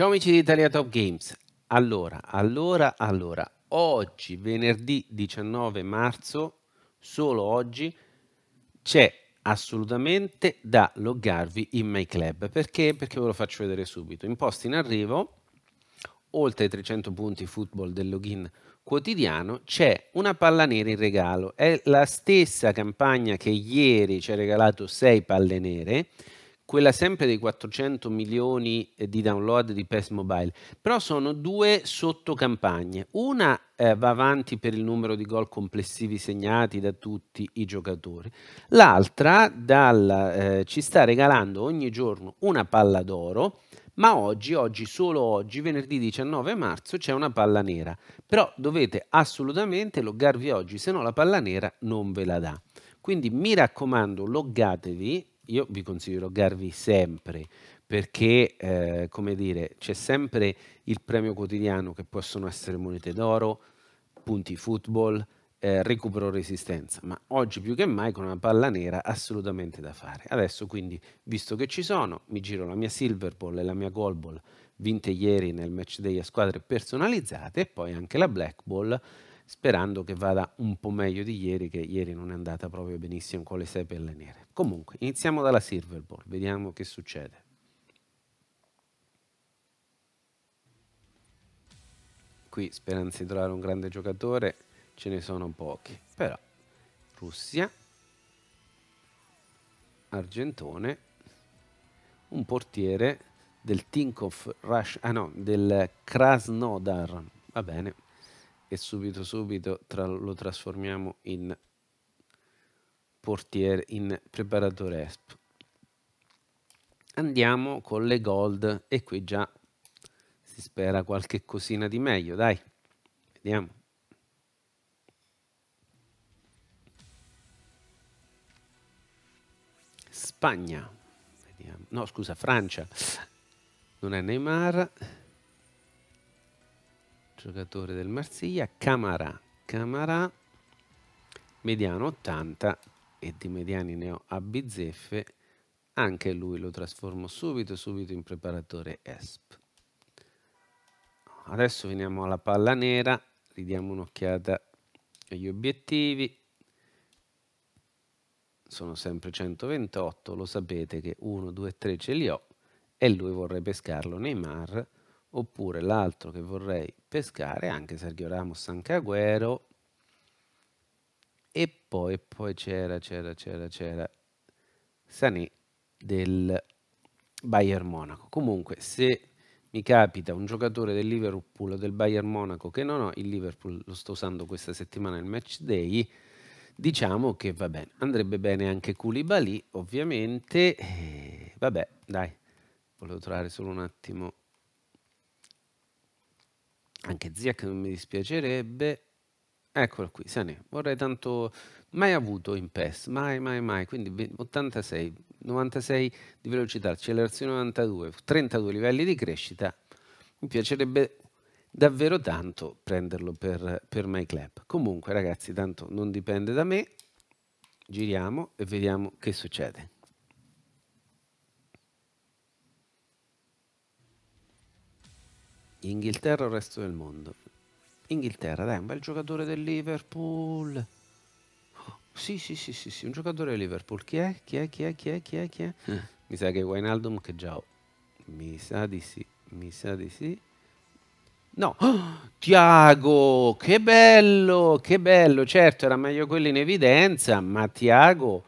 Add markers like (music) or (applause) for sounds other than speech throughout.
Ciao amici di Italia Top Games. Allora, allora, allora, oggi venerdì 19 marzo, solo oggi, c'è assolutamente da loggarvi in My Club. Perché? Perché ve lo faccio vedere subito. Imposti in arrivo, oltre ai 300 punti football del login quotidiano, c'è una palla nera in regalo. È la stessa campagna che ieri ci ha regalato 6 palle nere, quella sempre dei 400 milioni eh, di download di PES Mobile, però sono due sottocampagne. Una eh, va avanti per il numero di gol complessivi segnati da tutti i giocatori, l'altra dal, eh, ci sta regalando ogni giorno una palla d'oro, ma oggi, oggi, solo oggi, venerdì 19 marzo, c'è una palla nera. Però dovete assolutamente loggarvi oggi, se no la palla nera non ve la dà. Quindi mi raccomando, loggatevi io vi consiglio Garvi sempre perché, eh, come dire, c'è sempre il premio quotidiano che possono essere monete d'oro, punti football, eh, recupero resistenza, ma oggi più che mai con una palla nera assolutamente da fare. Adesso quindi, visto che ci sono, mi giro la mia Silver Ball e la mia Gold Ball vinte ieri nel match day a squadre personalizzate e poi anche la Black Ball sperando che vada un po' meglio di ieri, che ieri non è andata proprio benissimo con le sei pelle nere. Comunque, iniziamo dalla Silver Ball, vediamo che succede. Qui speranze di trovare un grande giocatore ce ne sono pochi, però Russia, Argentone, un portiere del Tinkoff Rush, ah no, del Krasnodar, va bene, e subito subito tra lo trasformiamo in portiere in preparatore ESP. Andiamo con le gold e qui già si spera qualche cosina di meglio, dai, vediamo. Spagna, vediamo. no scusa, Francia, non è Neymar, giocatore del Marsiglia, Camara, Camara, mediano 80, e di mediani ne ho a bizzeffe, anche lui lo trasformo subito subito in preparatore ESP. Adesso veniamo alla palla nera, ridiamo un'occhiata agli obiettivi. Sono sempre 128, lo sapete che 1, 2, 3 ce li ho e lui vorrei pescarlo nei mar, oppure l'altro che vorrei pescare, anche Sergio Ramos Sancaguero, e poi, poi c'era, c'era, c'era, c'era Sané del Bayern Monaco. Comunque, se mi capita un giocatore del Liverpool o del Bayern Monaco che non ho, il Liverpool lo sto usando questa settimana nel match day, diciamo che va bene. Andrebbe bene anche Koulibaly, ovviamente. Eh, vabbè, dai, volevo trovare solo un attimo. Anche Zia che non mi dispiacerebbe. Eccolo qui, Sané. Vorrei tanto... Mai avuto in PES, mai, mai, mai. Quindi 86, 96 di velocità, accelerazione 92, 32 livelli di crescita. Mi piacerebbe davvero tanto prenderlo per, per My Comunque, ragazzi, tanto non dipende da me. Giriamo e vediamo che succede. Inghilterra o resto del mondo? Inghilterra, dai, un bel giocatore del Liverpool. Sì, sì, sì, sì, sì, un giocatore del Liverpool. Chi è? Chi è? Chi è? Chi è? Chi è? Chi è? Eh, mi sa che è Wijnaldum che già ho. Mi sa di sì, mi sa di sì. No, oh, (gasps) Tiago, che bello, che bello. Certo, era meglio quello in evidenza, ma Tiago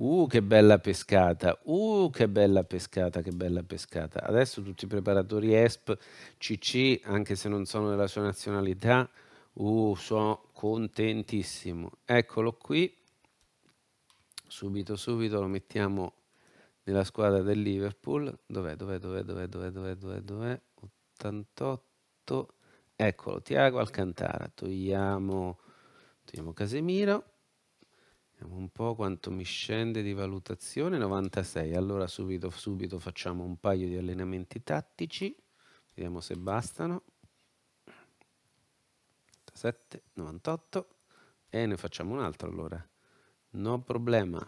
Uh, che bella pescata! Uh, che bella pescata, che bella pescata. Adesso tutti i preparatori ESP, CC, anche se non sono della sua nazionalità, uh, sono contentissimo. Eccolo qui. Subito, subito lo mettiamo nella squadra del Liverpool. Dov'è, dov'è, dov'è, dov'è, dov'è, dov'è, dov'è, dov'è? 88. Eccolo, Tiago Alcantara. Togliamo, togliamo Casemiro. Vediamo un po' quanto mi scende di valutazione, 96. Allora subito, subito facciamo un paio di allenamenti tattici, vediamo se bastano. 97, 98 e ne facciamo un altro allora. No problema.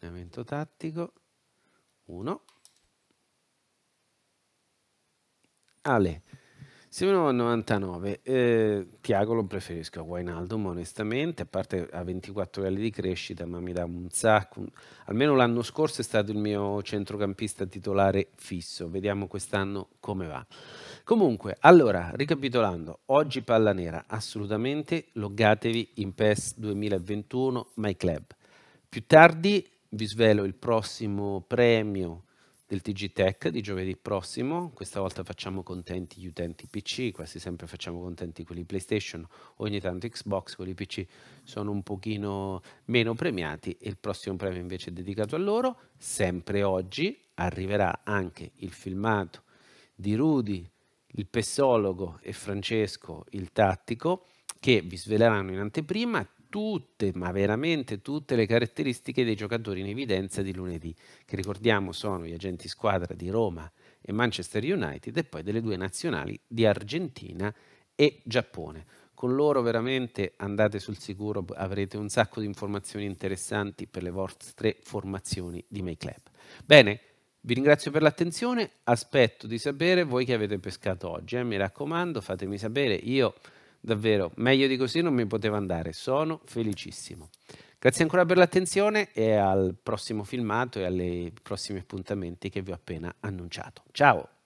Allenamento tattico, 1. Ale. Siamo a 99. Eh, Tiago lo preferisco a Wijnaldum, onestamente, a parte a 24 gare di crescita, ma mi dà un sacco. Almeno l'anno scorso è stato il mio centrocampista titolare fisso. Vediamo quest'anno come va. Comunque, allora, ricapitolando, oggi palla nera, assolutamente loggatevi in PES 2021 My Club. Più tardi vi svelo il prossimo premio del TG Tech di giovedì prossimo. Questa volta facciamo contenti gli utenti PC, quasi sempre facciamo contenti quelli PlayStation, ogni tanto Xbox, quelli PC sono un pochino meno premiati e il prossimo premio invece è dedicato a loro. Sempre oggi arriverà anche il filmato di Rudy, il Pessologo e Francesco, il Tattico, che vi sveleranno in anteprima tutte, ma veramente tutte le caratteristiche dei giocatori in evidenza di lunedì, che ricordiamo sono gli agenti squadra di Roma e Manchester United e poi delle due nazionali di Argentina e Giappone. Con loro veramente andate sul sicuro, avrete un sacco di informazioni interessanti per le vostre formazioni di Make Lab. Bene, vi ringrazio per l'attenzione, aspetto di sapere voi che avete pescato oggi, eh? mi raccomando fatemi sapere, io Davvero, meglio di così non mi poteva andare, sono felicissimo. Grazie ancora per l'attenzione e al prossimo filmato e ai prossimi appuntamenti che vi ho appena annunciato. Ciao!